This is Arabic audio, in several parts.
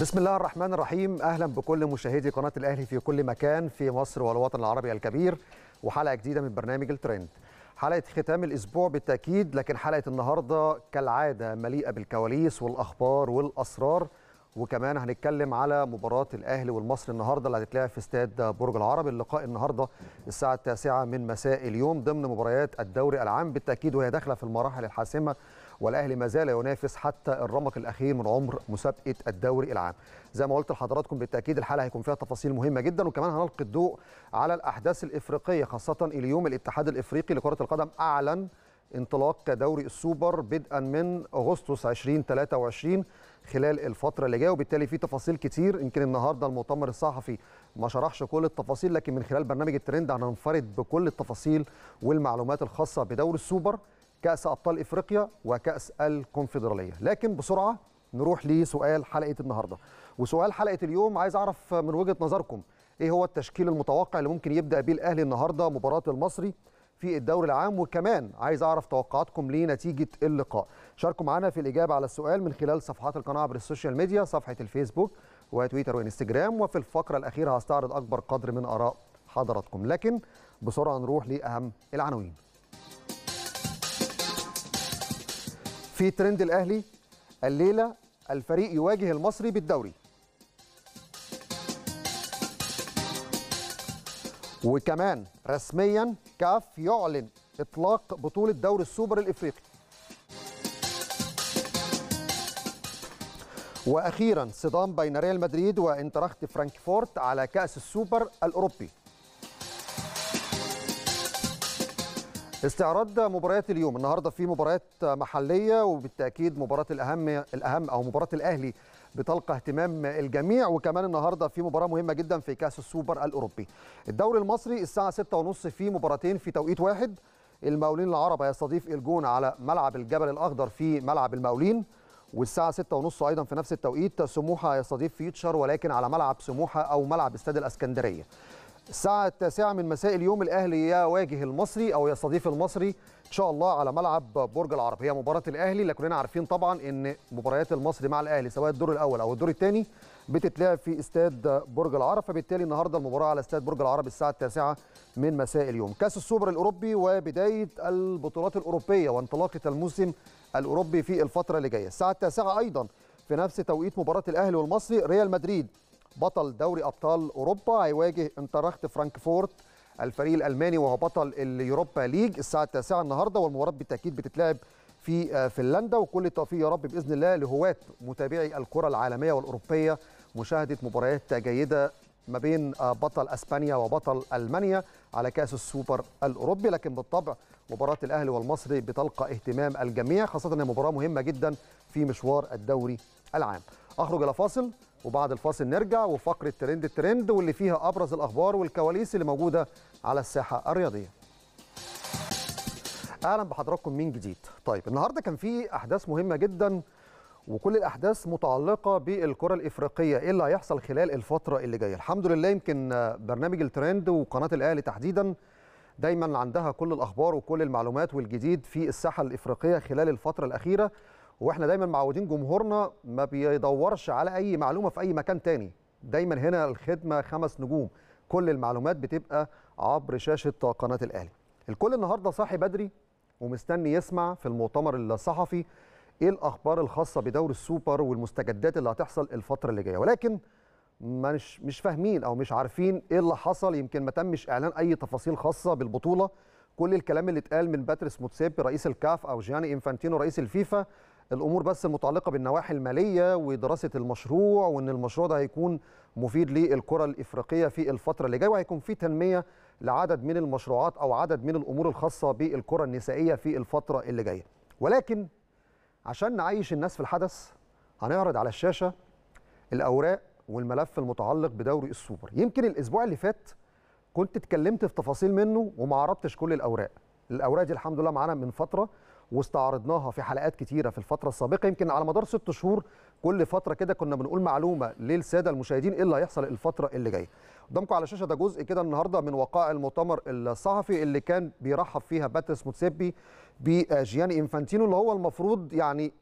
بسم الله الرحمن الرحيم اهلا بكل مشاهدي قناه الاهلي في كل مكان في مصر والوطن العربي الكبير وحلقه جديده من برنامج الترند حلقه ختام الاسبوع بالتاكيد لكن حلقه النهارده كالعاده مليئه بالكواليس والاخبار والاسرار وكمان هنتكلم على مباراه الاهلي والمصري النهارده اللي هتتلعب في استاد برج العرب اللقاء النهارده الساعه التاسعة من مساء اليوم ضمن مباريات الدوري العام بالتاكيد وهي داخله في المراحل الحاسمه والاهلي ما زال ينافس حتى الرمق الاخير من عمر مسابقه الدوري العام زي ما قلت لحضراتكم بالتاكيد الحلقه هيكون فيها تفاصيل مهمه جدا وكمان هنلقي الضوء على الاحداث الافريقيه خاصه اليوم الاتحاد الافريقي لكره القدم اعلن انطلاق دوري السوبر بدءا من اغسطس 2023 خلال الفتره اللي جايه وبالتالي في تفاصيل كتير يمكن النهارده المؤتمر الصحفي ما شرحش كل التفاصيل لكن من خلال برنامج الترند هننفرد بكل التفاصيل والمعلومات الخاصه بدوري السوبر كأس أبطال إفريقيا وكأس الكونفدرالية لكن بسرعة نروح لسؤال حلقة النهاردة وسؤال حلقة اليوم عايز أعرف من وجهة نظركم إيه هو التشكيل المتوقع اللي ممكن يبدأ به الأهلي النهاردة مباراة المصري في الدوري العام وكمان عايز اعرف توقعاتكم لنتيجه اللقاء شاركوا معنا في الاجابه على السؤال من خلال صفحات القناه عبر السوشيال ميديا صفحه الفيسبوك وتويتر وانستجرام وفي الفقره الاخيره هستعرض اكبر قدر من اراء حضراتكم لكن بسرعه نروح لاهم العناوين في ترند الاهلي الليله الفريق يواجه المصري بالدوري وكمان رسميا كاف يعلن اطلاق بطوله دوري السوبر الافريقي واخيرا صدام بين ريال مدريد وانترخت فرانكفورت على كاس السوبر الاوروبي استعراض مباريات اليوم النهارده في مباريات محليه وبالتاكيد مباراه الاهم الاهم او مباراه الاهلي بتلقى اهتمام الجميع وكمان النهارده في مباراه مهمه جدا في كاس السوبر الاوروبي الدوري المصري الساعه 6:30 في مباراتين في توقيت واحد المقاولين العرب هيستضيف الجون على ملعب الجبل الاخضر في ملعب المقاولين والساعه 6:30 ايضا في نفس التوقيت سموحه هيستضيف فيوتشر ولكن على ملعب سموحه او ملعب استاد الاسكندريه الساعة التاسعة من مساء اليوم الأهلي يواجه المصري أو يستضيف المصري إن شاء الله على ملعب برج العرب هي مباراة الأهلي اللي كلنا عارفين طبعا إن مباريات المصري مع الأهلي سواء الدور الأول أو الدور الثاني بتتلعب في استاد برج العرب فبالتالي النهارده المباراة على استاد برج العرب الساعة التاسعة من مساء اليوم كأس السوبر الأوروبي وبداية البطولات الأوروبية وانطلاقة الموسم الأوروبي في الفترة اللي جاية الساعة التاسعة أيضا في نفس توقيت مباراة الأهلي والمصري ريال مدريد بطل دوري أبطال أوروبا هيواجه انترخت فرانكفورت الفريق الألماني وهو بطل اليوروبا ليج الساعة 9 النهاردة والمباراة بالتأكيد بتتلعب في آه، فنلندا وكل التوفيق يا رب بإذن الله لهواة متابعي الكرة العالمية والأوروبية مشاهدة مباريات جيدة ما بين آه، بطل اسبانيا وبطل المانيا على كاس السوبر الاوروبي لكن بالطبع مباراه الاهلي والمصري بتلقى اهتمام الجميع خاصه انها مباراه مهمه جدا في مشوار الدوري العام اخرج الى فاصل وبعد الفاصل نرجع وفقرة ترند الترند واللي فيها أبرز الأخبار والكواليس اللي موجودة على الساحة الرياضية أهلا بحضراتكم من جديد طيب النهاردة كان في أحداث مهمة جدا وكل الأحداث متعلقة بالكرة الإفريقية إيه اللي هيحصل خلال الفترة اللي جاية الحمد لله يمكن برنامج الترند وقناة الأهلي تحديدا دايما عندها كل الأخبار وكل المعلومات والجديد في الساحة الإفريقية خلال الفترة الأخيرة واحنا دايما معودين جمهورنا ما بيدورش على اي معلومه في اي مكان تاني دايما هنا الخدمه خمس نجوم كل المعلومات بتبقى عبر شاشه قناه الاهلي الكل النهارده صاحي بدري ومستني يسمع في المؤتمر الصحفي ايه الاخبار الخاصه بدور السوبر والمستجدات اللي هتحصل الفتره اللي جايه ولكن مش مش فاهمين او مش عارفين ايه اللي حصل يمكن ما تمش اعلان اي تفاصيل خاصه بالبطوله كل الكلام اللي اتقال من باتريس موتسيبي رئيس الكاف او جياني انفانتينو رئيس الفيفا الامور بس المتعلقه بالنواحي الماليه ودراسه المشروع وان المشروع ده هيكون مفيد للكره الافريقيه في الفتره اللي جايه وهيكون في تنميه لعدد من المشروعات او عدد من الامور الخاصه بالكره النسائيه في الفتره اللي جايه ولكن عشان نعيش الناس في الحدث هنعرض على الشاشه الاوراق والملف المتعلق بدوري السوبر يمكن الاسبوع اللي فات كنت اتكلمت في تفاصيل منه وما عرضتش كل الاوراق الاوراق دي الحمد لله معانا من فتره واستعرضناها في حلقات كتيره في الفتره السابقه يمكن على مدار ست شهور كل فتره كده كنا بنقول معلومه للساده المشاهدين ايه اللي هيحصل الفتره اللي جايه قدامكم على الشاشه ده جزء كده النهارده من وقائع المؤتمر الصحفي اللي كان بيرحب فيها باتريس موتسيبي بجياني انفانتينو اللي هو المفروض يعني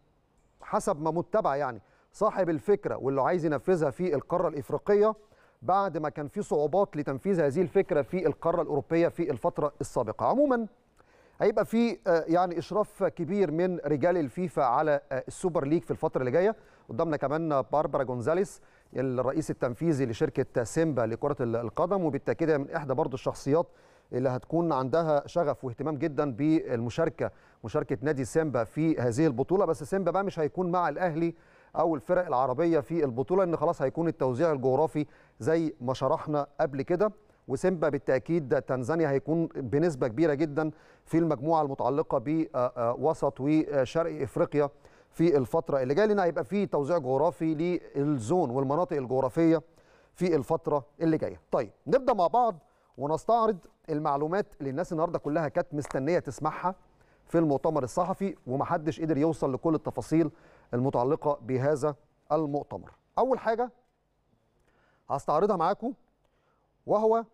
حسب ما متبع يعني صاحب الفكره واللي عايز ينفذها في القاره الافريقيه بعد ما كان في صعوبات لتنفيذ هذه الفكره في القاره الاوروبيه في الفتره السابقه عموما هيبقى في آه، يعني اشراف كبير من رجال الفيفا على آه، السوبر ليج في الفتره اللي جايه قدامنا كمان باربرا جونزاليس الرئيس التنفيذي لشركه سيمبا لكره القدم وبالتاكيد من احدى برضو الشخصيات اللي هتكون عندها شغف واهتمام جدا بالمشاركه مشاركه نادي سيمبا في هذه البطوله بس سيمبا بقى مش هيكون مع الاهلي او الفرق العربيه في البطوله ان خلاص هيكون التوزيع الجغرافي زي ما شرحنا قبل كده وسيمبا بالتاكيد تنزانيا هيكون بنسبه كبيره جدا في المجموعه المتعلقه بوسط وشرق افريقيا في الفتره اللي جايه لان هيبقى في توزيع جغرافي للزون والمناطق الجغرافيه في الفتره اللي جايه. طيب نبدا مع بعض ونستعرض المعلومات اللي الناس النهارده كلها كانت مستنيه تسمعها في المؤتمر الصحفي ومحدش قدر يوصل لكل التفاصيل المتعلقه بهذا المؤتمر. اول حاجه هستعرضها معاكم وهو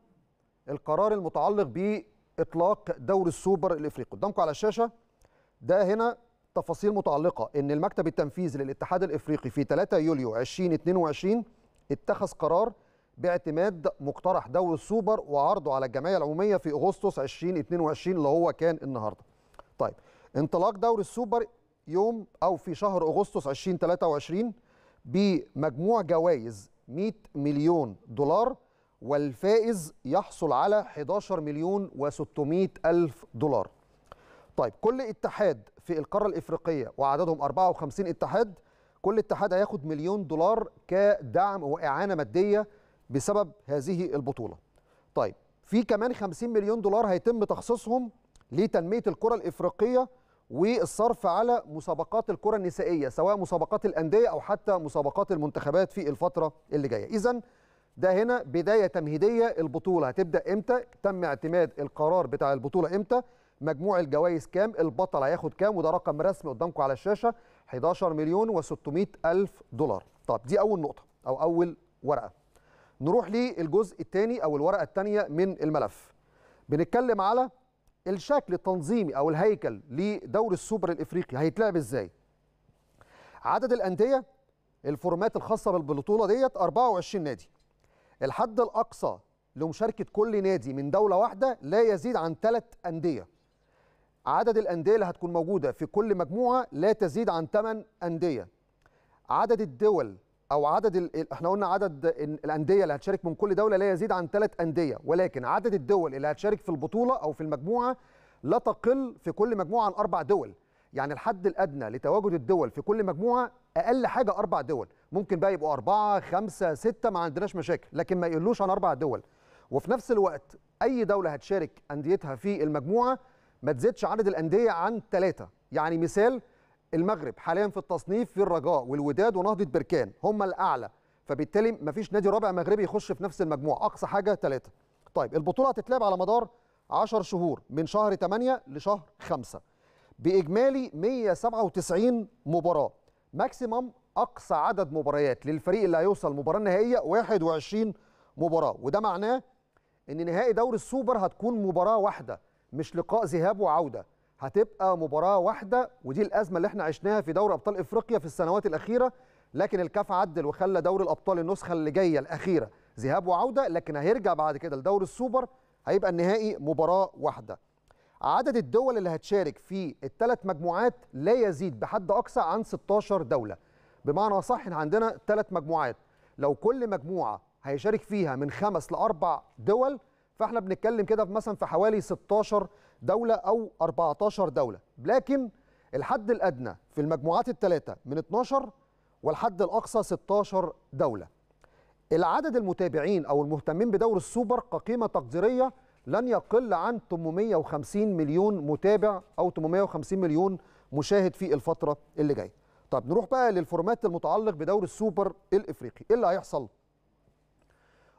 القرار المتعلق باطلاق دوري السوبر الافريقي قدامكم على الشاشه ده هنا تفاصيل متعلقه ان المكتب التنفيذي للاتحاد الافريقي في 3 يوليو 2022 اتخذ قرار باعتماد مقترح دوري السوبر وعرضه على الجمعيه العموميه في اغسطس 2022 اللي هو كان النهارده. طيب انطلاق دوري السوبر يوم او في شهر اغسطس 2023 بمجموع جوائز 100 مليون دولار والفائز يحصل على 11 مليون و600 ألف دولار طيب كل اتحاد في القارة الإفريقية وعددهم 54 اتحاد كل اتحاد هياخد مليون دولار كدعم وإعانة مادية بسبب هذه البطولة طيب في كمان 50 مليون دولار هيتم تخصيصهم لتنمية الكرة الإفريقية والصرف على مسابقات الكرة النسائية سواء مسابقات الأندية أو حتى مسابقات المنتخبات في الفترة اللي جاية إذا ده هنا بدايه تمهيديه البطوله هتبدا امتى تم اعتماد القرار بتاع البطوله امتى مجموع الجوائز كام البطل هياخد كام وده رقم رسمي قدامكم على الشاشه 11 مليون و600 الف دولار طب دي اول نقطه او اول ورقه نروح للجزء الثاني او الورقه الثانيه من الملف بنتكلم على الشكل التنظيمي او الهيكل لدوري السوبر الافريقي هيتلعب ازاي عدد الانديه الفورمات الخاصه بالبطوله ديت 24 نادي الحد الأقصى لمشاركة كل نادي من دولة واحدة لا يزيد عن ثلاث أندية عدد الأندية اللي هتكون موجودة في كل مجموعة لا تزيد عن ثمان أندية عدد الدول أو عدد ال... احنا قلنا عدد الأندية اللي هتشارك من كل دولة لا يزيد عن ثلاث أندية ولكن عدد الدول اللي هتشارك في البطولة أو في المجموعة لا تقل في كل مجموعة عن أربع دول يعني الحد الأدنى لتواجد الدول في كل مجموعة أقل حاجة أربع دول ممكن بقى يبقوا أربعة خمسة ستة ما عندناش مشاكل لكن ما يقلوش عن أربع دول وفي نفس الوقت أي دولة هتشارك أنديتها في المجموعة ما تزيدش عدد الأندية عن ثلاثة يعني مثال المغرب حاليا في التصنيف في الرجاء والوداد ونهضة بركان هم الأعلى فبالتالي ما فيش نادي رابع مغربي يخش في نفس المجموعة أقصى حاجة ثلاثة طيب البطولة هتتلعب على مدار 10 شهور من شهر 8 لشهر 5 بإجمالي 197 مباراة ماكسيمم اقصى عدد مباريات للفريق اللي هيوصل مباراه النهائيه 21 مباراه وده معناه ان نهائي دوري السوبر هتكون مباراه واحده مش لقاء ذهاب وعوده هتبقى مباراه واحده ودي الازمه اللي احنا عشناها في دوري ابطال افريقيا في السنوات الاخيره لكن الكاف عدل وخلى دوري الابطال النسخه اللي جايه الاخيره ذهاب وعوده لكن هيرجع بعد كده لدوري السوبر هيبقى النهائي مباراه واحده عدد الدول اللي هتشارك في الثلاث مجموعات لا يزيد بحد اقصى عن 16 دوله بمعنى صح إن عندنا ثلاث مجموعات لو كل مجموعة هيشارك فيها من خمس لأربع دول فإحنا بنتكلم كده مثلا في حوالي 16 دولة أو 14 دولة لكن الحد الأدنى في المجموعات الثلاثة من 12 والحد الأقصى 16 دولة العدد المتابعين أو المهتمين بدور السوبر كقيمة تقديرية لن يقل عن 850 مليون متابع أو 850 مليون مشاهد في الفترة اللي جايه طب نروح بقى للفورمات المتعلق بدور السوبر الافريقي ايه اللي هيحصل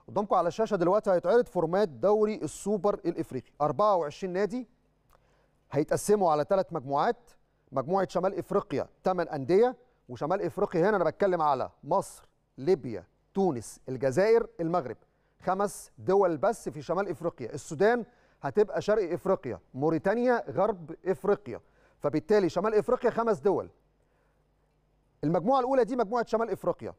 قدامكم على الشاشه دلوقتي هيتعرض فورمات دوري السوبر الافريقي 24 نادي هيتقسموا على ثلاث مجموعات مجموعه شمال افريقيا 8 انديه وشمال افريقيا هنا انا بتكلم على مصر ليبيا تونس الجزائر المغرب خمس دول بس في شمال افريقيا السودان هتبقى شرق افريقيا موريتانيا غرب افريقيا فبالتالي شمال افريقيا خمس دول المجموعه الاولى دي مجموعه شمال افريقيا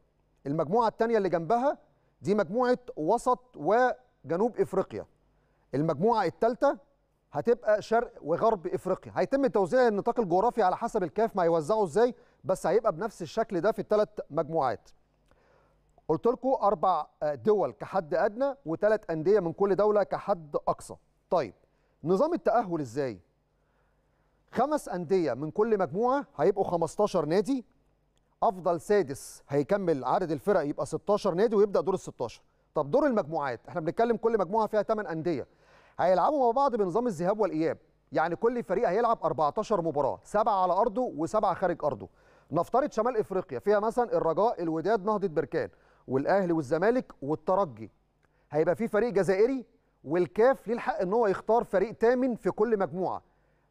المجموعه الثانيه اللي جنبها دي مجموعه وسط وجنوب افريقيا المجموعه الثالثه هتبقى شرق وغرب افريقيا هيتم توزيع النطاق الجغرافي على حسب الكاف ما هيوزعه ازاي بس هيبقى بنفس الشكل ده في الثلاث مجموعات قلت لكم اربع آه، دول كحد ادنى وثلاث انديه من كل دوله كحد اقصى طيب نظام التاهل ازاي خمس انديه من كل مجموعه هيبقوا 15 نادي افضل سادس هيكمل عدد الفرق يبقى 16 نادي ويبدا دور ال 16 طب دور المجموعات احنا بنتكلم كل مجموعه فيها 8 انديه هيلعبوا مع بعض بنظام الذهاب والاياب يعني كل فريق هيلعب 14 مباراه سبعه على ارضه وسبعه خارج ارضه نفترض شمال افريقيا فيها مثلا الرجاء الوداد نهضه بركان والاهلي والزمالك والترجي هيبقى في فريق جزائري والكاف ليه الحق ان هو يختار فريق تامن في كل مجموعه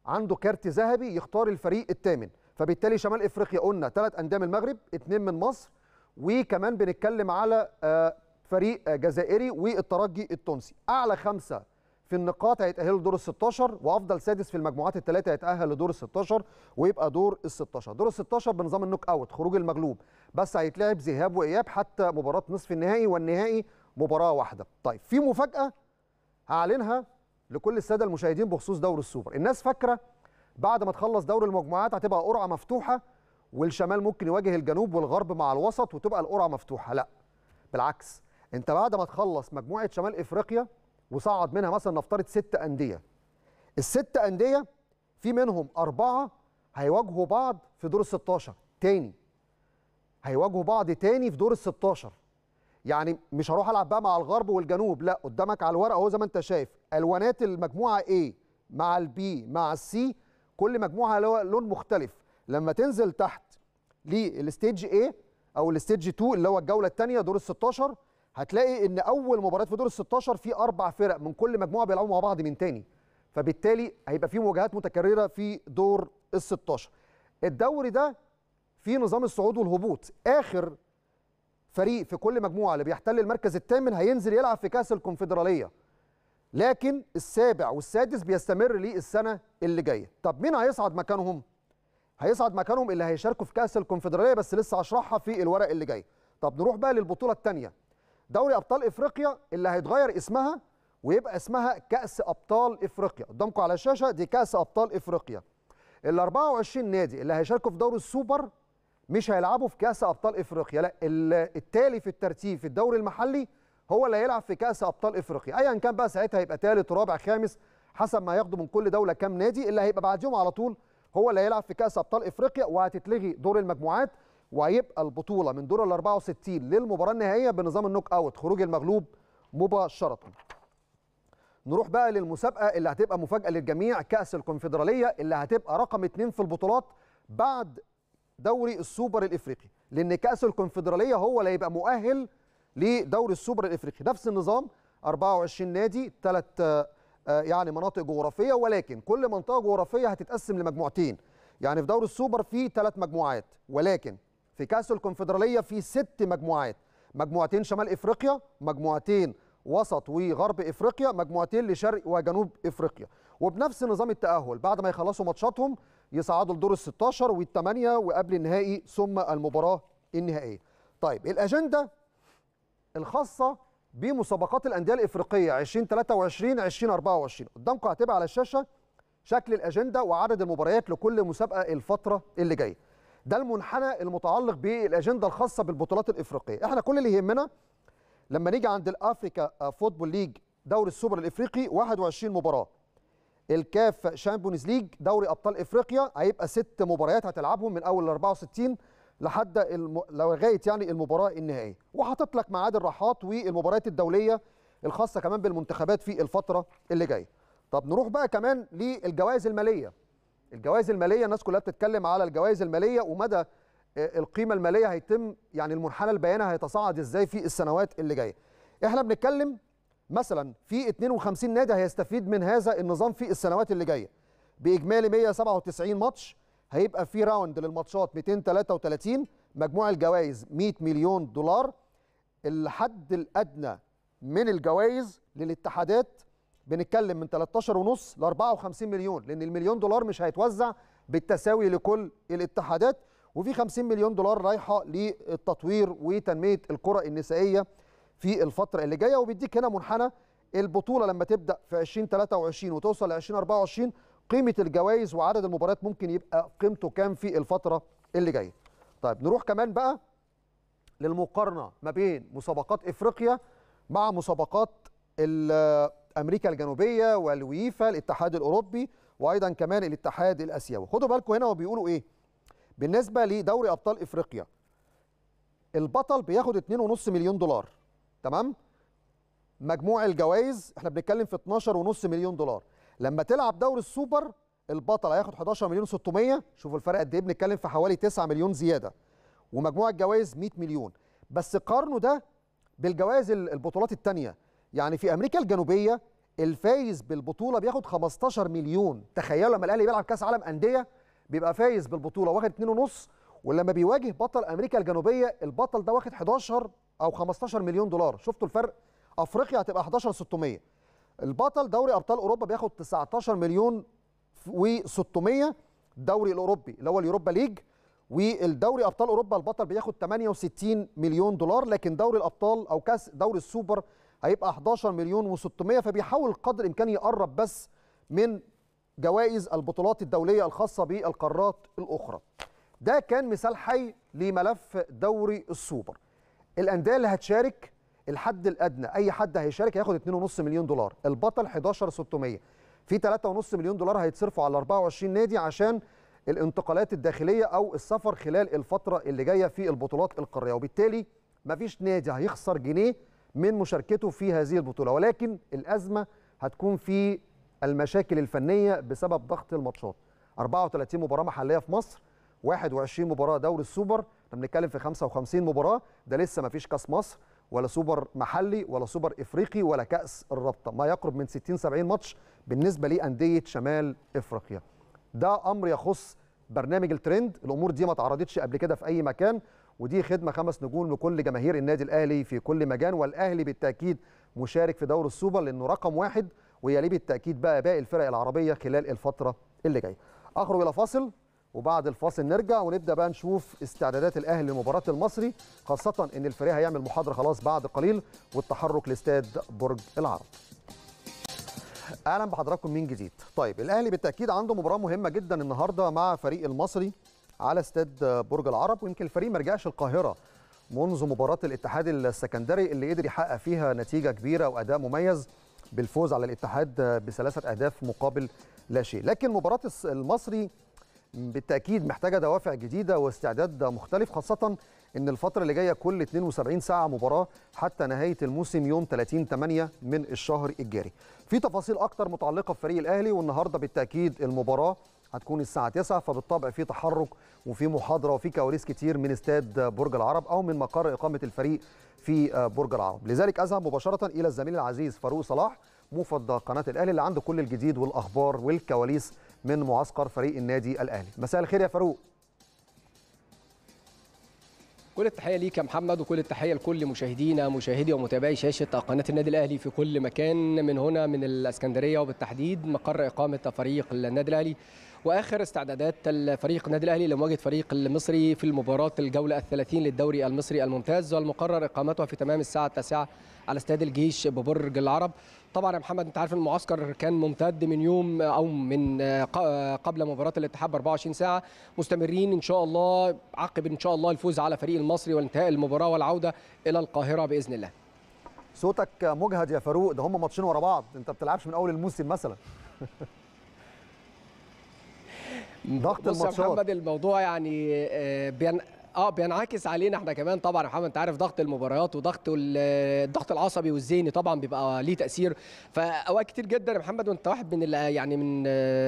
عنده كارت ذهبي يختار الفريق الثامن فبالتالي شمال افريقيا قلنا ثلاث انديه من المغرب اثنين من مصر وكمان بنتكلم على آه، فريق آه، جزائري والترجي التونسي اعلى خمسه في النقاط هيتأهلوا لدور ال 16 وافضل سادس في المجموعات الثلاثه هيتأهل لدور ال 16 ويبقى دور ال 16 دور ال 16 بنظام النوك اوت خروج المغلوب بس هيتلعب ذهاب واياب حتى مباراه نصف النهائي والنهائي مباراه واحده طيب في مفاجاه هعلنها لكل الساده المشاهدين بخصوص دور السوبر الناس فاكره بعد ما تخلص دور المجموعات هتبقى قرعه مفتوحه والشمال ممكن يواجه الجنوب والغرب مع الوسط وتبقى القرعه مفتوحه لا بالعكس انت بعد ما تخلص مجموعه شمال افريقيا وصعد منها مثلا نفترض ست انديه الست انديه في منهم اربعه هيواجهوا بعض في دور ال 16 تاني هيواجهوا بعض تاني في دور ال 16 يعني مش هروح العب بقى مع الغرب والجنوب لا قدامك على الورقه اهو زي ما انت شايف الوانات المجموعه A مع البي مع السي كل مجموعه لون مختلف لما تنزل تحت للستيج A او الستيج 2 اللي هو الجوله الثانيه دور ال 16 هتلاقي ان اول مباراه في دور ال 16 في اربع فرق من كل مجموعه بيلعبوا مع بعض من تاني فبالتالي هيبقى في مواجهات متكرره في دور ال 16 الدوري ده في نظام الصعود والهبوط اخر فريق في كل مجموعه اللي بيحتل المركز الثامن هينزل يلعب في كاس الكونفدراليه لكن السابع والسادس بيستمر ليه السنه اللي جايه طب مين هيصعد مكانهم هيصعد مكانهم اللي هيشاركوا في كاس الكونفدراليه بس لسه هشرحها في الورق اللي جاي طب نروح بقى للبطوله الثانيه دوري ابطال افريقيا اللي هيتغير اسمها ويبقى اسمها كاس ابطال افريقيا قدامكم على الشاشه دي كاس ابطال افريقيا ال 24 نادي اللي هيشاركوا في دوري السوبر مش هيلعبوا في كاس ابطال افريقيا لا التالي في الترتيب في الدوري المحلي هو اللي هيلعب في كاس ابطال افريقيا ايا كان بقى ساعتها هيبقى ثالث رابع خامس حسب ما ياخده من كل دوله كام نادي اللي هيبقى بعد يوم على طول هو اللي هيلعب في كاس ابطال افريقيا وهتتلغي دور المجموعات وهيبقى البطوله من دور ال 64 للمباراه النهائيه بنظام النوك اوت خروج المغلوب مباشره نروح بقى للمسابقه اللي هتبقى مفاجاه للجميع كاس الكونفدراليه اللي هتبقى رقم 2 في البطولات بعد دوري السوبر الافريقي لان كاس الكونفدراليه هو اللي هيبقى مؤهل لدوري السوبر الافريقي نفس النظام 24 نادي ثلاث آه، آه، يعني مناطق جغرافيه ولكن كل منطقه جغرافيه هتتقسم لمجموعتين يعني في دوري السوبر في ثلاث مجموعات ولكن في كاس الكونفدراليه في ست مجموعات مجموعتين شمال افريقيا مجموعتين وسط وغرب افريقيا مجموعتين لشرق وجنوب افريقيا وبنفس نظام التاهل بعد ما يخلصوا ماتشاتهم يصعدوا لدور ال16 والثمانيه وقبل النهائي ثم المباراه النهائيه طيب الاجنده الخاصه بمسابقات الانديه الافريقيه 2023 2024 قدامكم هتبقى على الشاشه شكل الاجنده وعدد المباريات لكل مسابقه الفتره اللي جايه ده المنحنى المتعلق بالاجنده الخاصه بالبطولات الافريقيه احنا كل اللي يهمنا لما نيجي عند الافريكا فوتبول ليج دوري السوبر الافريقي 21 مباراه الكاف شامبيونز ليج دوري ابطال افريقيا هيبقى ست مباريات هتلعبهم من اول ال 64 لحد الم... لغايه يعني المباراه النهائيه وحاطط لك ميعاد الراحات والمباريات الدوليه الخاصه كمان بالمنتخبات في الفتره اللي جايه طب نروح بقى كمان للجوائز الماليه الجوائز الماليه الناس كلها بتتكلم على الجوائز الماليه ومدى آه، القيمه الماليه هيتم يعني المنحنى البياني هيتصاعد ازاي في السنوات اللي جايه احنا بنتكلم مثلا في 52 نادي هيستفيد من هذا النظام في السنوات اللي جايه باجمالي 197 ماتش هيبقى في راوند للماتشات 233 مجموع الجوائز 100 مليون دولار الحد الادنى من الجوائز للاتحادات بنتكلم من 13.5 ل 54 مليون لان المليون دولار مش هيتوزع بالتساوي لكل الاتحادات وفي 50 مليون دولار رايحه للتطوير وتنميه الكره النسائيه في الفتره اللي جايه وبيديك هنا منحنى البطوله لما تبدا في 2023 وتوصل ل 2024 قيمه الجوائز وعدد المباريات ممكن يبقى قيمته كام في الفتره اللي جايه طيب نروح كمان بقى للمقارنه ما بين مسابقات افريقيا مع مسابقات امريكا الجنوبيه والويفا الاتحاد الاوروبي وايضا كمان الاتحاد الاسيوي خدوا بالكم هنا وبيقولوا ايه بالنسبه لدوري ابطال افريقيا البطل بياخد 2.5 مليون دولار تمام مجموع الجوائز احنا بنتكلم في 12.5 مليون دولار لما تلعب دوري السوبر البطل هياخد 11 مليون و 600 شوفوا الفرق قد ايه بنتكلم في حوالي 9 مليون زياده ومجموع الجوائز 100 مليون بس قارنوا ده بالجوائز البطولات الثانيه يعني في امريكا الجنوبيه الفايز بالبطوله بياخد 15 مليون تخيلوا لما الاهلي بيلعب كاس عالم انديه بيبقى فايز بالبطوله واخد 2.5 ولما بيواجه بطل امريكا الجنوبيه البطل ده واخد 11 او 15 مليون دولار شفتوا الفرق افريقيا هتبقى 11 600 البطل دوري ابطال اوروبا بياخد 19 مليون و600 الدوري الاوروبي اللي هو اليوروبا ليج والدوري ابطال اوروبا البطل بياخد 68 مليون دولار لكن دوري الابطال او كاس دوري السوبر هيبقى 11 مليون و600 فبيحاول قدر الامكان يقرب بس من جوائز البطولات الدوليه الخاصه بالقارات الاخرى ده كان مثال حي لملف دوري السوبر الانديه اللي هتشارك الحد الادنى اي حد هيشارك هياخد 2.5 مليون دولار البطل 11600 في 3.5 مليون دولار هيتصرفوا على 24 نادي عشان الانتقالات الداخليه او السفر خلال الفتره اللي جايه في البطولات القاريه وبالتالي مفيش نادي هيخسر جنيه من مشاركته في هذه البطوله ولكن الازمه هتكون في المشاكل الفنيه بسبب ضغط الماتشات 34 مباراه محليه في مصر 21 مباراه دوري السوبر احنا بنتكلم في 55 مباراه ده لسه مفيش كاس مصر ولا سوبر محلي ولا سوبر افريقي ولا كاس الرابطه ما يقرب من 60 70 ماتش بالنسبه لانديه شمال افريقيا ده امر يخص برنامج الترند الامور دي ما اتعرضتش قبل كده في اي مكان ودي خدمه خمس نجوم لكل جماهير النادي الاهلي في كل مكان والاهلي بالتاكيد مشارك في دور السوبر لانه رقم واحد ويليه بالتاكيد بقى باقي الفرق العربيه خلال الفتره اللي جايه اخرج الى فاصل وبعد الفاصل نرجع ونبدا بقى نشوف استعدادات الاهلي لمباراه المصري خاصه ان الفريق هيعمل محاضره خلاص بعد قليل والتحرك لاستاد برج العرب اهلا بحضراتكم من جديد طيب الاهلي بالتاكيد عنده مباراه مهمه جدا النهارده مع فريق المصري على استاد برج العرب ويمكن الفريق ما رجعش القاهره منذ مباراه الاتحاد السكندري اللي قدر يحقق فيها نتيجه كبيره واداء مميز بالفوز على الاتحاد بثلاثه اهداف مقابل لا شيء لكن مباراه المصري بالتاكيد محتاجه دوافع جديده واستعداد مختلف خاصه ان الفتره اللي جايه كل 72 ساعه مباراه حتى نهايه الموسم يوم 30 8 من الشهر الجاري في تفاصيل اكتر متعلقه بفريق الاهلي والنهارده بالتاكيد المباراه هتكون الساعه 9 فبالطبع في تحرك وفي محاضره وفي كواليس كتير من استاد برج العرب او من مقر اقامه الفريق في برج العرب لذلك اذهب مباشره الى الزميل العزيز فاروق صلاح موفد قناه الاهلي اللي عنده كل الجديد والاخبار والكواليس من معسكر فريق النادي الاهلي مساء الخير يا فاروق كل التحيه ليك يا محمد وكل التحيه لكل مشاهدينا مشاهدي ومتابعي شاشه قناه النادي الاهلي في كل مكان من هنا من الاسكندريه وبالتحديد مقر اقامه فريق النادي الاهلي واخر استعدادات الفريق النادي الاهلي لمواجهه فريق المصري في المباراه الجوله الثلاثين للدوري المصري الممتاز والمقرر اقامتها في تمام الساعه التاسعه على استاد الجيش ببرج العرب طبعا يا محمد انت عارف المعسكر كان ممتد من يوم او من آه، آه، قبل مباراه الاتحاد ب 24 ساعه مستمرين ان شاء الله عقب ان شاء الله الفوز على فريق المصري وانتهاء المباراه والعوده الى القاهره باذن الله صوتك مجهد يا فاروق ده هم ماتشين ورا بعض انت ما بتلعبش من اول الموسم مثلا ضغط الماتشات محمد الموضوع يعني آه، بين اه بينعكس علينا احنا كمان طبعا يا محمد انت عارف ضغط المباريات وضغط الضغط العصبي والذهني طبعا بيبقى ليه تاثير فاوقات كتير جدا يا محمد وانت واحد من يعني من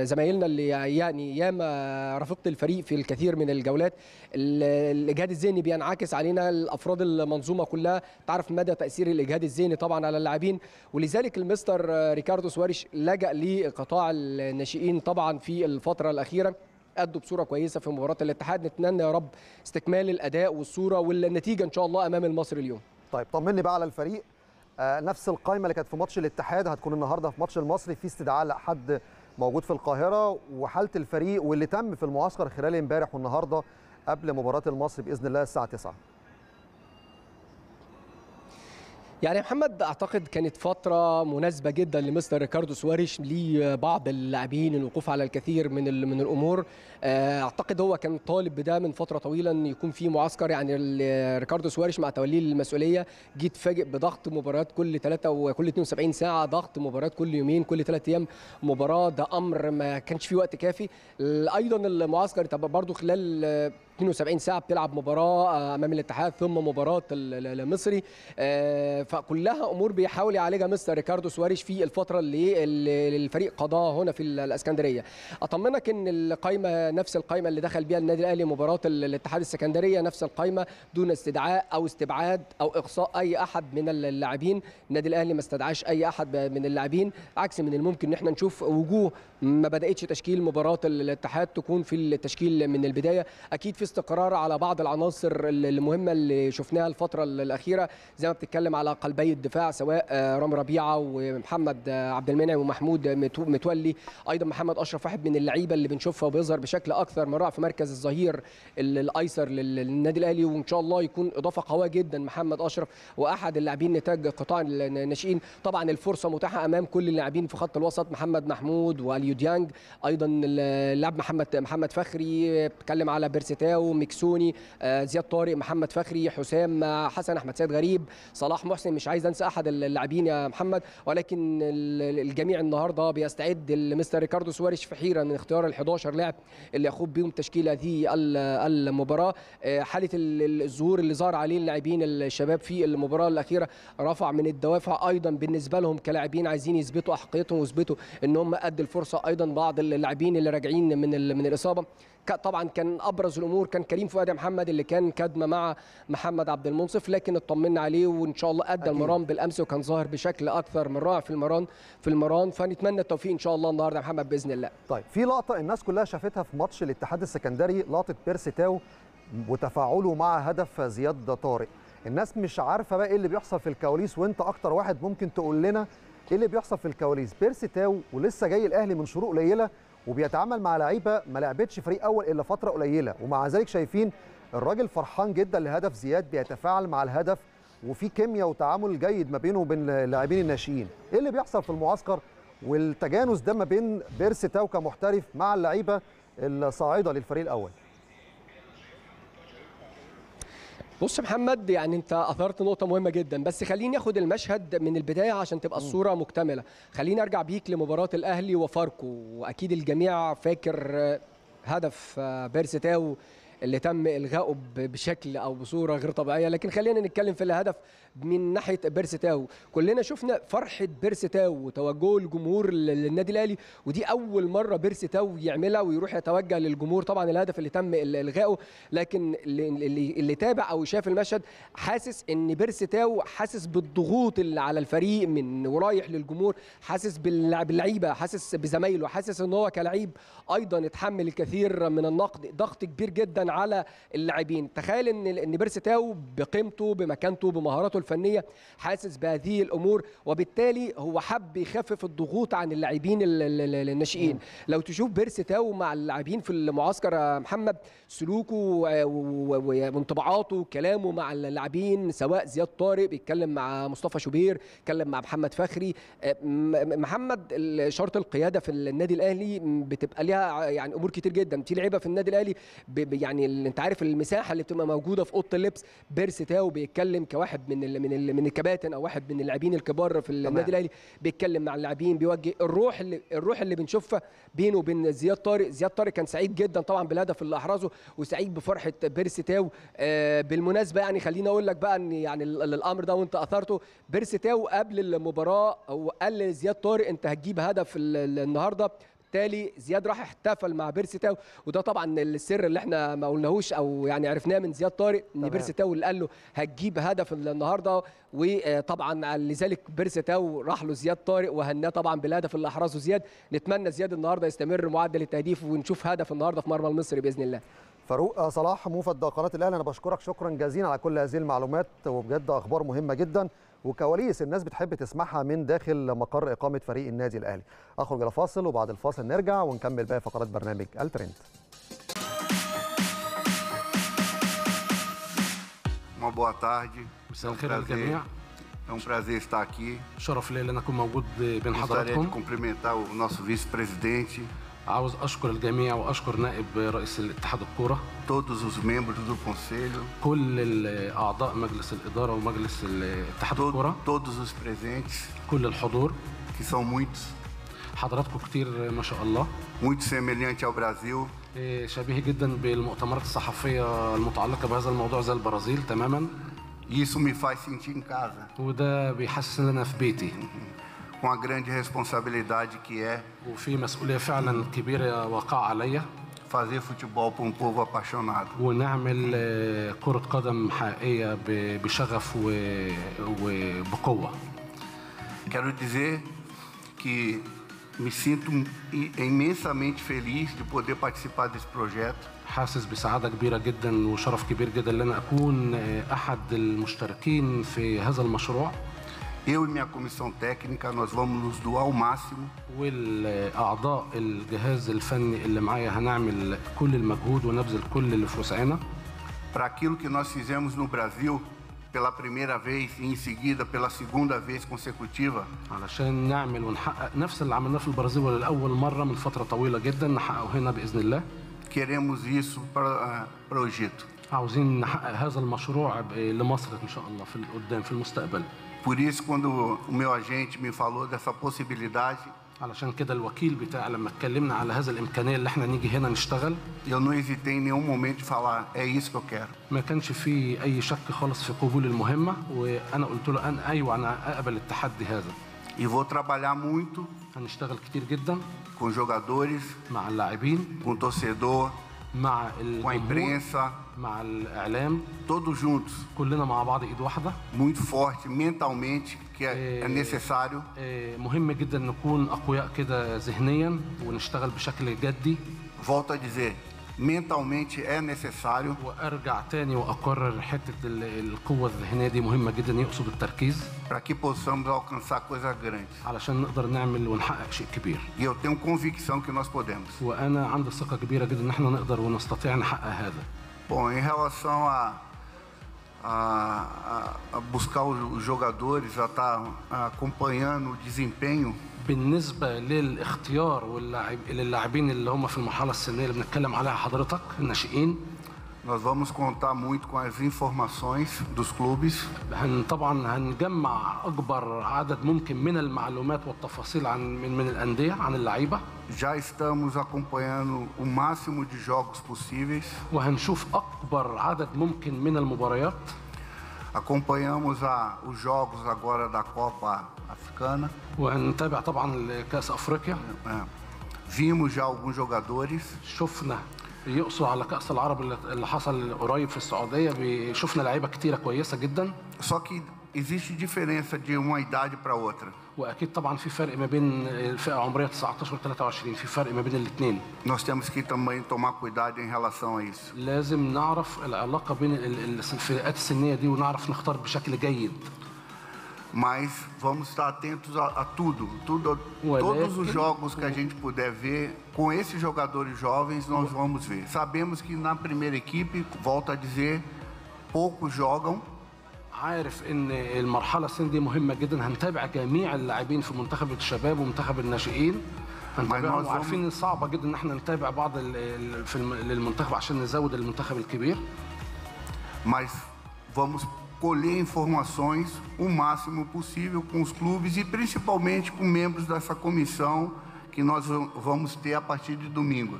زمايلنا اللي يعني ياما رافقت الفريق في الكثير من الجولات الاجهاد الذهني بينعكس علينا الافراد المنظومه كلها تعرف مدى تاثير الاجهاد الذهني طبعا على اللاعبين ولذلك المستر ريكاردو سواريش لجا لقطاع الناشئين طبعا في الفتره الاخيره ادوا بصوره كويسه في مباراه الاتحاد نتمنى يا رب استكمال الاداء والصوره والنتيجه ان شاء الله امام المصري اليوم طيب طمني بقى على الفريق آه نفس القائمه اللي كانت في ماتش الاتحاد هتكون النهارده في ماتش المصري في استدعاء لحد موجود في القاهره وحاله الفريق واللي تم في المعسكر خلال امبارح والنهارده قبل مباراه المصري باذن الله الساعه 9 يعني محمد اعتقد كانت فتره مناسبه جدا لمستر ريكاردو سواريش لبعض اللاعبين الوقوف على الكثير من من الامور آه، اعتقد هو كان طالب بده من فتره طويله ان يكون في معسكر يعني ريكاردو سواريش مع توليه المسؤوليه جه اتفاجئ بضغط مباريات كل 3 وكل 72 ساعه ضغط مباريات كل يومين كل 3 ايام مباراه ده امر ما كانش فيه وقت كافي ايضا المعسكر طب برضه خلال 72 ساعه بتلعب مباراه آه، امام الاتحاد ثم مباراه المصري آه، فكلها امور بيحاول يعالجها مستر ريكاردو سواريش في الفتره اللي الفريق قضاها هنا في الاسكندريه اطمنك ان القائمه نفس القائمه اللي دخل بيها النادي الاهلي مباراه الاتحاد السكندريه نفس القائمه دون استدعاء او استبعاد او اقصاء اي احد من اللاعبين النادي الاهلي ما استدعاش اي احد من اللاعبين عكس من الممكن ان احنا نشوف وجوه ما بداتش تشكيل مباراه الاتحاد تكون في التشكيل من البدايه اكيد في استقرار على بعض العناصر المهمه اللي شفناها الفتره الاخيره زي ما بتتكلم على قلبي الدفاع سواء آه، رام ربيعه ومحمد آه، عبد المنعم ومحمود متولي ايضا محمد اشرف واحد من اللعيبه اللي بنشوفها وبيظهر بشكل اكثر من رائع في مركز الظهير الايسر للنادي الاهلي وان شاء الله يكون اضافه قويه جدا محمد اشرف واحد اللاعبين نتاج قطاع الناشئين طبعا الفرصه متاحه امام كل اللاعبين في خط الوسط محمد محمود واليو ديانج ايضا اللاعب محمد محمد فخري آه، بتكلم على بيرسيتاو ميليتاو مكسوني آه، زياد طارق محمد فخري حسام آه، حسن احمد سيد غريب صلاح محسن مش عايز انسى احد اللاعبين يا محمد ولكن الجميع النهارده بيستعد لمستر ريكاردو سواريش في حيره من اختيار ال 11 لاعب اللي يخوض بيهم تشكيل هذه المباراه آه، حاله الظهور اللي ظهر عليه اللاعبين الشباب في المباراه الاخيره رفع من الدوافع ايضا بالنسبه لهم كلاعبين عايزين يثبتوا احقيتهم ويثبتوا ان هم قد الفرصه ايضا بعض اللاعبين اللي راجعين من من الاصابه طبعا كان ابرز الامور الجمهور كان كريم فؤاد محمد اللي كان كدمه مع محمد عبد المنصف لكن اطمنا عليه وان شاء الله ادى المران بالامس وكان ظاهر بشكل اكثر من رائع في المران في المران فنتمنى التوفيق ان شاء الله النهارده يا محمد باذن الله طيب في لقطه الناس كلها شافتها في ماتش الاتحاد السكندري لقطه بيرسي تاو وتفاعله مع هدف زياد طارق الناس مش عارفه بقى ايه اللي بيحصل في الكواليس وانت اكتر واحد ممكن تقول لنا ايه اللي بيحصل في الكواليس بيرسي تاو ولسه جاي الاهلي من شروق قليله وبيتعامل مع لعيبه ما لعبتش فريق اول الا فتره قليله ومع ذلك شايفين الراجل فرحان جدا لهدف زياد بيتفاعل مع الهدف وفي كيمياء وتعامل جيد ما بينه وبين اللاعبين الناشئين ايه اللي بيحصل في المعسكر والتجانس ده ما بين بيرس تاو كمحترف مع اللعيبه الصاعده للفريق الاول بص محمد يعني انت اثرت نقطه مهمه جدا بس خليني اخد المشهد من البدايه عشان تبقى الصوره مكتمله خليني ارجع بيك لمباراه الاهلي وفاركو واكيد الجميع فاكر آه، هدف آه، تاو اللي تم الغائه بشكل او بصوره غير طبيعيه لكن خلينا نتكلم في الهدف من ناحيه بيرستاو كلنا شفنا فرحه بيرستاو وتوجهه الجمهور للنادي الاهلي ودي اول مره بيرستاو يعملها ويروح يتوجه للجمهور طبعا الهدف اللي تم الغائه لكن اللي, اللي تابع او شاف المشهد حاسس ان بيرستاو حاسس بالضغوط اللي على الفريق من ورايح للجمهور حاسس باللعيبه حاسس بزمايله حاسس ان هو كلعيب ايضا اتحمل الكثير من النقد ضغط كبير جدا على اللاعبين تخيل ان ان بيرسي تاو بقيمته بمكانته بمهاراته الفنيه حاسس بهذه الامور وبالتالي هو حب يخفف الضغوط عن اللاعبين الناشئين لو تشوف بيرسي تاو مع اللاعبين في المعسكر آه، محمد سلوكه آه، وانطباعاته وكلامه مع اللاعبين سواء زياد طارق بيتكلم مع مصطفى شوبير اتكلم مع محمد فخري آه، محمد شرط القياده في النادي الاهلي بتبقى ليها يعني امور كتير جدا في لعيبه في النادي الاهلي يعني يعني اللي انت عارف المساحه اللي بتبقى موجوده في اوضه اللبس بيرس تاو بيتكلم كواحد من الـ من الـ من الكباتن او واحد من اللاعبين الكبار في النادي الاهلي بيتكلم مع اللاعبين بيوجه الروح اللي الروح اللي بنشوفها بينه وبين زياد طارق زياد طارق كان سعيد جدا طبعا بالهدف اللي احرزه وسعيد بفرحه بيرس تاو آه بالمناسبه يعني خليني اقول لك بقى ان يعني الامر ده وانت اثرته بيرس تاو قبل المباراه هو قال لزياد طارق انت هتجيب هدف النهارده بالتالي زياد راح احتفل مع بيرسي تاو وده طبعا السر اللي احنا ما قلناهوش او يعني عرفناه من زياد طارق ان بيرسي تاو اللي قال له هتجيب هدف النهارده وطبعا لذلك بيرسي تاو راح له زياد طارق وهناه طبعا بالهدف اللي احرزه زياد نتمنى زياد النهارده يستمر معدل التهديف ونشوف هدف النهارده في مرمى المصري باذن الله فاروق آه، صلاح موفد قناه الاهلي انا بشكرك شكرا جزيلا على كل هذه المعلومات وبجد اخبار مهمه جدا وكواليس الناس بتحب تسمعها من داخل مقر اقامه فريق النادي الاهلي اخرج الى فاصل وبعد الفاصل نرجع ونكمل باقي فقرات برنامج الترند Uma boa tarde. مساء um الخير للجميع. É um prazer estar aqui. شرف لي ان اكون موجود بين حضراتكم. Gostaria de cumprimentar o nosso vice-presidente عاوز اشكر الجميع واشكر نائب رئيس الاتحاد الكوره todos os membros do conselho كل اعضاء مجلس الاداره ومجلس الاتحاد الكوره todos os presentes كل الحضور que são muitos حضراتكم كتير ما شاء الله muito semelhante ao Brasil إيه، شبيه جدا بالمؤتمرات الصحفيه المتعلقه بهذا الموضوع زي البرازيل تماما isso me faz sentir em casa وده بيحسسني انا في بيتي com a grande responsabilidade que é, é, é fazer futebol para um povo apaixonado. Eh, Quero dizer que me sinto imensamente feliz de poder participar desse projeto. حاسس بسعادة كبيرة جدا وشرف كبير جدا ان انا اكون احد المشتركين في هذا المشروع. eu e minha comissão técnica nós vamos nos doar ao máximo والاعضاء الجهاز الفني اللي معايا هنعمل كل المجهود ونبذل كل اللي في وسعنا para aquilo que nós fizemos no Brasil pela primeira vez e em seguida pela segunda vez consecutiva علشان نعمل ونحقق نفس اللي عملناه في البرازيل لاول مره من فتره طويله جدا نحققه هنا باذن الله queremos isso para, ah, para o Egito عاوزين نحقق هذا المشروع لمصر ان شاء الله في في المستقبل Por isso, quando o meu agente me falou dessa possibilidade, علشان كده الوكيل بتاع لما اتكلمنا على هذا الامكانيه اللي احنا نيجي هنا نشتغل eu não hesitei em nenhum momento de falar é isso que eu quero ما كانش في اي شك خالص في قبول المهمه وانا قلت له انا ايوه انا اقبل التحدي هذا e vou trabalhar muito هنشتغل كتير جدا com jogadores مع اللاعبين com torcedor مع com a imprensa, مع الاعلام todos juntos, كلنا مع بعض ايد واحده muito forte mentalmente, que é, é necessário. آه، مهم جدا نكون اقوياء كده ذهنيا ونشتغل بشكل جدي Volto a dizer, mentalmente é necessário. Para que possamos alcançar coisas grandes. E eu tenho convicção que nós podemos. Bom, em relação a a, a, buscar os jogadores, a estar tá ah, acompanhando o desempenho. بالنسبة للاختيار واللاعبين اللي هم في المرحلة السنية اللي بنتكلم عليها حضرتك الناشئين Nós vamos contar muito com as informações dos clubes. طبعا هنجمع اكبر عدد ممكن من المعلومات والتفاصيل عن من, من الانديه عن اللعيبه. Já estamos acompanhando o máximo de jogos possíveis. وهنشوف اكبر عدد ممكن من المباريات. Acompanhamos a, os jogos agora da Copa Africana. وهنتابع طبعا كاس افريقيا. É. Vimos já alguns jogadores. شفنا يقصوا على كاس العرب اللي حصل قريب في السعوديه شفنا لعيبه كتيره كويسه جدا Só que existe diferença de uma idade para outra. واكيد طبعا في فرق ما بين الفئه العمريه 19 و 23 في فرق ما بين الاثنين Nós temos que também tomar cuidado em relação a isso. لازم نعرف العلاقه بين الفئات السنيه دي ونعرف نختار بشكل جيد mas vamos estar atentos a, a tudo, tudo todos os jogos que a gente puder ver com esses jogadores jovens nós vamos ver. Sabemos que na primeira equipe, volto a dizer, poucos jogam. عارف ان المرحله السن دي مهمه جدا هنتابع جميع اللاعبين في منتخب الشباب ومنتخب الناشئين هنتابعهم ان صعبه جدا ان احنا نتابع بعض في للمنتخب عشان نزود المنتخب الكبير mas vamos colher informações o máximo possível com os clubes e principalmente com membros dessa comissão que nós vamos ter a partir de domingo.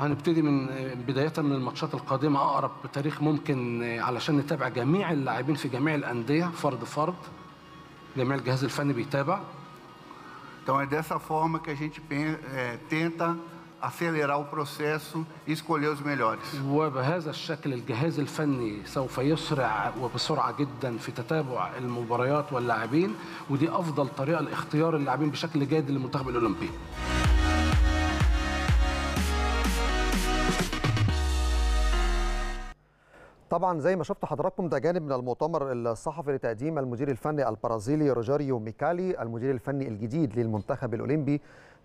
هنبتدي من بداية من الماتشات القادمة أقرب تاريخ ممكن علشان نتابع جميع اللاعبين في جميع الأندية فرد فرد جميع الجهاز الفني بيتابع Então é dessa forma que a gente é, tenta acelerar o processo e escolher os melhores. وبهذا الشكل الجهاز الفني سوف يسرع وبسرعة جدا في تتابع المباريات واللاعبين ودي أفضل طريقة لاختيار اللاعبين بشكل جيد للمنتخب الأولمبي. طبعا زي ما شفت حضراتكم ده جانب من المؤتمر الصحفي لتقديم المدير الفني البرازيلي روجاريو ميكالي المدير الفني الجديد للمنتخب الاولمبي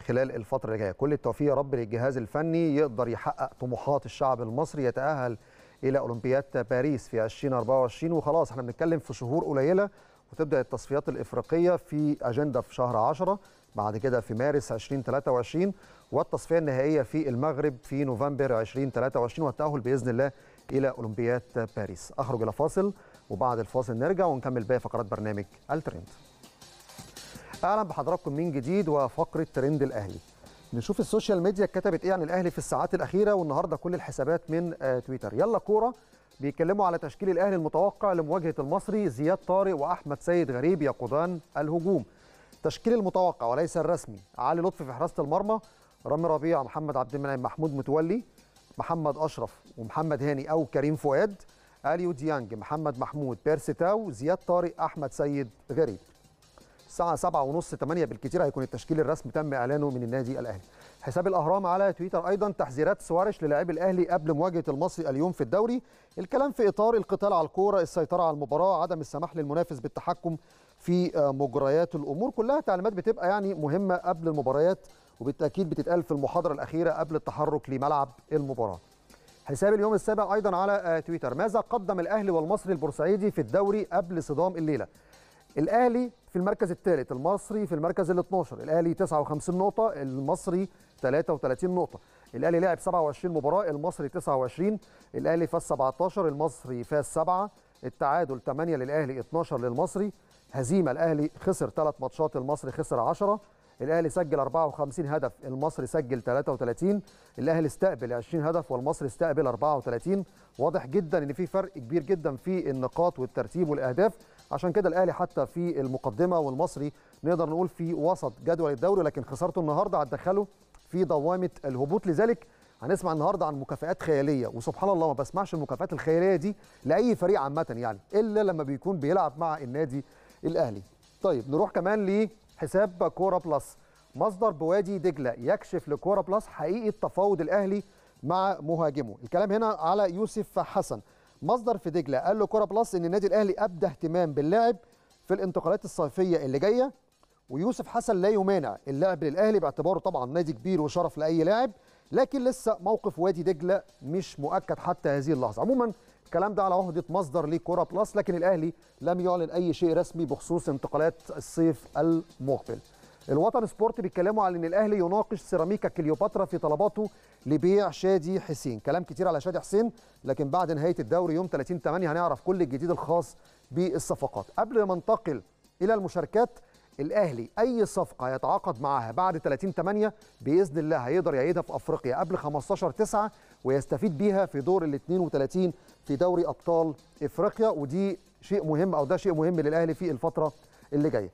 خلال الفتره اللي جايه كل التوفيق يا رب للجهاز الفني يقدر يحقق طموحات الشعب المصري يتاهل الى اولمبياد باريس في 2024 وخلاص احنا بنتكلم في شهور قليله وتبدا التصفيات الافريقيه في اجنده في شهر 10 بعد كده في مارس 2023 والتصفيه النهائيه في المغرب في نوفمبر 2023 والتاهل باذن الله إلى أولمبياد باريس أخرج إلى فاصل وبعد الفاصل نرجع ونكمل باقي فقرات برنامج الترند أهلا بحضراتكم من جديد وفقرة ترند الأهلي نشوف السوشيال ميديا كتبت إيه عن الأهلي في الساعات الأخيرة والنهاردة كل الحسابات من آه، تويتر يلا كورة بيتكلموا على تشكيل الأهلي المتوقع لمواجهة المصري زياد طارق وأحمد سيد غريب يقودان الهجوم التشكيل المتوقع وليس الرسمي علي لطفي في حراسة المرمى رامي ربيع محمد عبد المنعم محمود متولي محمد اشرف ومحمد هاني او كريم فؤاد اليو ديانج محمد محمود بيرس تاو زياد طارق احمد سيد غريب الساعه 7 ونص 8 بالكثير هيكون التشكيل الرسمي تم اعلانه من النادي الاهلي حساب الاهرام على تويتر ايضا تحذيرات سوارش للاعبي الاهلي قبل مواجهه المصري اليوم في الدوري الكلام في اطار القتال على الكوره السيطره على المباراه عدم السماح للمنافس بالتحكم في آه، مجريات الامور كلها تعليمات بتبقى يعني مهمه قبل المباريات وبالتاكيد بتتقال في المحاضره الاخيره قبل التحرك لملعب المباراه حساب اليوم السابع ايضا على آه، تويتر ماذا قدم الاهلي والمصري البورسعيدي في الدوري قبل صدام الليله الاهلي في المركز الثالث المصري في المركز ال 12 الاهلي 59 نقطه المصري 33 نقطه الاهلي لعب 27 مباراه المصري 29 الاهلي فاز 17 المصري فاز 7 التعادل 8 للاهلي 12 للمصري هزيمه الاهلي خسر 3 ماتشات المصري خسر 10 الاهلي سجل 54 هدف المصري سجل 33 الاهلي استقبل 20 هدف والمصري استقبل 34 واضح جدا ان في فرق كبير جدا في النقاط والترتيب والاهداف عشان كده الاهلي حتى في المقدمه والمصري نقدر نقول في وسط جدول الدوري لكن خسارته النهارده هتدخله في دوامه الهبوط لذلك هنسمع النهارده عن مكافآت خياليه وسبحان الله ما بسمعش المكافآت الخياليه دي لاي فريق عامه يعني الا لما بيكون بيلعب مع النادي الاهلي طيب نروح كمان ليه حساب كوره بلس مصدر بوادي دجله يكشف لكوره بلس حقيقه تفاوض الاهلي مع مهاجمه الكلام هنا على يوسف حسن مصدر في دجله قال له كورة بلس ان النادي الاهلي ابدى اهتمام باللاعب في الانتقالات الصيفيه اللي جايه ويوسف حسن لا يمانع اللعب للاهلي باعتباره طبعا نادي كبير وشرف لاي لاعب لكن لسه موقف وادي دجله مش مؤكد حتى هذه اللحظه عموما الكلام ده على عهده مصدر لكورة بلس لكن الاهلي لم يعلن اي شيء رسمي بخصوص انتقالات الصيف المقبل الوطن سبورت بيتكلموا على ان الاهلي يناقش سيراميكا كليوباترا في طلباته لبيع شادي حسين كلام كتير على شادي حسين لكن بعد نهايه الدوري يوم 30 8 هنعرف كل الجديد الخاص بالصفقات قبل ما ننتقل الى المشاركات الاهلي اي صفقه يتعاقد معاها بعد 30 8 باذن الله هيقدر يعيدها في افريقيا قبل 15 9 ويستفيد بيها في دور ال 32 في دوري ابطال افريقيا ودي شيء مهم او ده شيء مهم للاهلي في الفتره اللي جايه.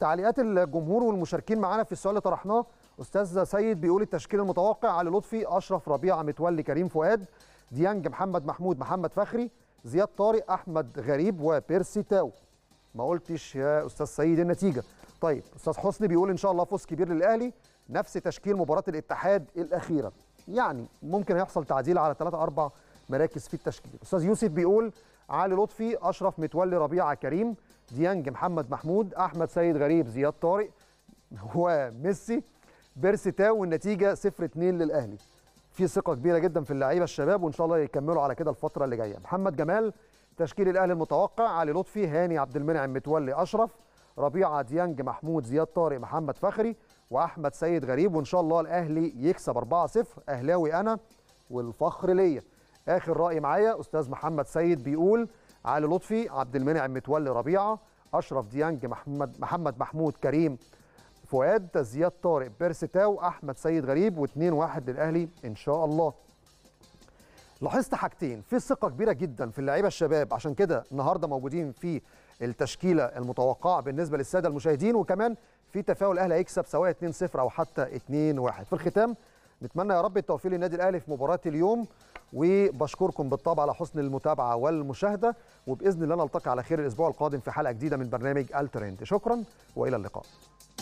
تعليقات الجمهور والمشاركين معانا في السؤال اللي طرحناه استاذ سيد بيقول التشكيل المتوقع علي لطفي اشرف ربيعه متولي كريم فؤاد ديانج محمد محمود محمد فخري زياد طارق احمد غريب وبيرسي تاو ما قلتش يا استاذ سيد النتيجه طيب استاذ حسني بيقول ان شاء الله فوز كبير للاهلي نفس تشكيل مباراه الاتحاد الاخيره يعني ممكن هيحصل تعديل على ثلاثة أربع مراكز في التشكيل أستاذ يوسف بيقول علي لطفي أشرف متولي ربيعة كريم ديانج محمد محمود أحمد سيد غريب زياد طارق وميسي بيرسي تاو والنتيجة 0-2 للأهلي في ثقة كبيرة جدا في اللعيبة الشباب وإن شاء الله يكملوا على كده الفترة اللي جاية محمد جمال تشكيل الأهلي المتوقع علي لطفي هاني عبد المنعم متولي أشرف ربيعة ديانج محمود زياد طارق محمد فخري واحمد سيد غريب وان شاء الله الاهلي يكسب 4-0 اهلاوي انا والفخر ليا اخر راي معايا استاذ محمد سيد بيقول علي لطفي عبد المنعم متولي ربيعه اشرف ديانج محمد محمد محمود كريم فؤاد زياد طارق بيرستاو احمد سيد غريب و2-1 للاهلي ان شاء الله لاحظت حاجتين في ثقه كبيره جدا في اللعيبه الشباب عشان كده النهارده موجودين في التشكيله المتوقعه بالنسبه للساده المشاهدين وكمان في تفاؤل الاهلي هيكسب سواء 2-0 او حتى 2-1 في الختام نتمنى يا رب التوفيق للنادي الاهلي في مباراه اليوم وبشكركم بالطبع على حسن المتابعه والمشاهده وباذن الله نلتقي على خير الاسبوع القادم في حلقه جديده من برنامج الترند شكرا والى اللقاء